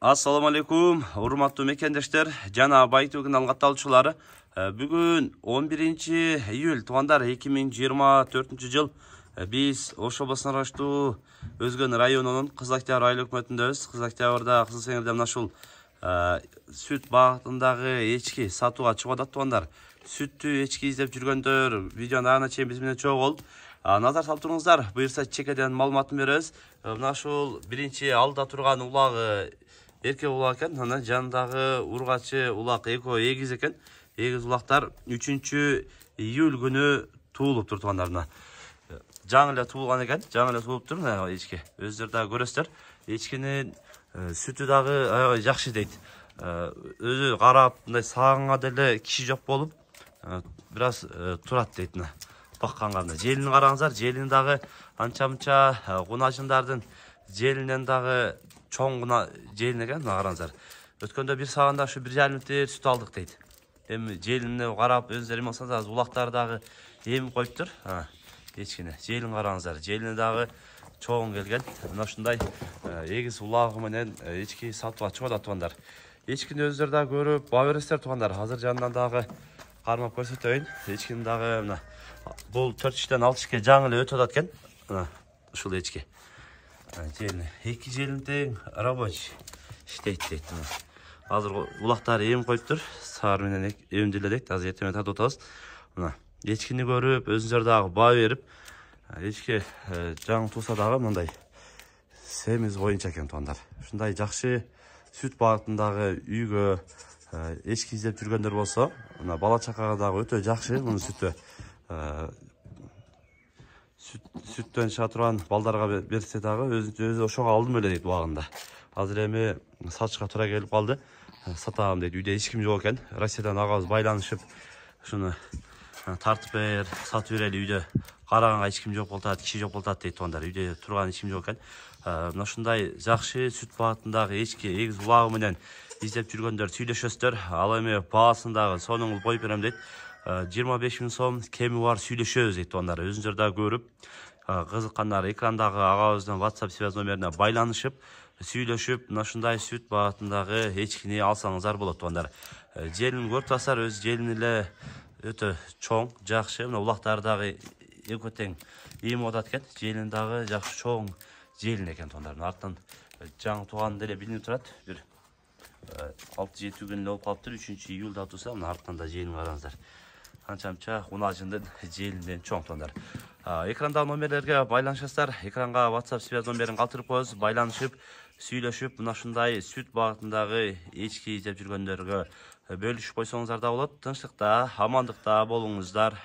алейкум, ұрматты мекендештер, жана байты өгін алғатталышылары. Бүгін 11-ші үйіл туандар 2024 жыл. Біз ошы басын рашту өзгін районының Қызақтияр айлы өкметінде өз. Қызақтиярда қызыл сенгірдем нашыл сүт бағытындағы ечки сатуға чығадат туандар. Сүтті ечки іздеп жүргендер, видеоның ағына чейін бізмінен чоғы ол. Назар салып тұрыңыздар, бұйырса чекеден малыматын береіз. Нашыл бірінші алда тұрған ұлағы ерке улак екен ана жанындагы урғачы улак эко эгиз экен эгиз улактар үчүнчү июль күнү туулуптур тур туугандар мына жаңы эле туулган экен жаңы эле туулуптур мына эчке өздөрү дагы көрөсүздөр эчкинин сүтү дагы аябай жакшы дейт өзү карап мындай сааганга деле киши жок болуп бир аз турат дейт мына бакканга мына желини караңыздар желин дагы анча мынча кунажындардын желінен дағы чоңғына желіне желін экен мына караңыздар өткөндө бир саганда ушу бир жарым литр сүт алдық дейді эми желине қарап өзүңүздөр эме кылсаңыз азыр дағы дагы қойып коюптур кичкене желин караңыздар желине дагы чоң келген мына ушундай эгиз улагы менен ички сатып атчумат атыбандар эчкини өздөрү дагы көрүп баа бересиздер туугандар азыр жанынан дағы кармап көрсөтөйүн эчкини дагы мына бул төрт иштен алты ишке жаңы эле өтүп атат экен мына ушул эчки жел эки желин тең рабочий иштейт дейт азыр булактары эми коюп тур менен эмдиле дейт азыр эртең менен тартып атабыз мына эчкини көрүп өзүңүздөр дагы баа берип эчке жаңы тууса дагы мындай семиз боюнча экен туугандар ушундай жакшы сүт багытындагы үйгө эчки издеп жүргөндөр болсо мына бала чакага дагы өтө жакшы мунун сүтү сүттен чыга турган балдарга берсе дагы өзү ошого алдым эле дейт убагында азыр эми сатышка туура келип калды э, сатам дейт үйдө эч ким жок экен россиядан агабыз байланышып ушуну э, тартып бер сатып берели үйдө караганга эч ким жок болуп атат киши жок болуп атат дейт туугандар үйдө турган эч ким жок экен э, мына ушундай жакшы сүт багытындагы эчки эгиз улагы менен издеп жүргөндөр сүйлөшөсүздөр ал эми баасын дагы сонун кылып коюп берем дейт жыйырма беш миң сом кеми бар сүйлөшөбүз дейт андар өзүңүздөр дагы көрүп кызыккандар экрандагы агабыздын whatsapp связь номерине байланышып сүйлөшүп мына ушундай сүт баатындагы эчкини алсаңыздар болот туугандар желин э, көрүп турасыздар өзү желин эле өтө чоң жакшы мына улактары дагы экөө тең ийим атат экен желин дагы жакшы чоң желин экен туугандар мына артынан э, жаңы тууган деле билинип турат бир э, алты жети күн эле болуп калыптыр үчүнчү июлда туса мына артынан да желин караңыздар анчамча унаажындын чоң чоңтондар экрандагы номерлерге байланышасыздар Экранға whatsapp связь номерін қалтырып коебуз байланышып сөйлесіп мына ушундай сүт бағытындағы эчки іздеп жүргөндөргө бөлүшүп койсоңуздар да болады тынчтыкта амандықта болыңыздар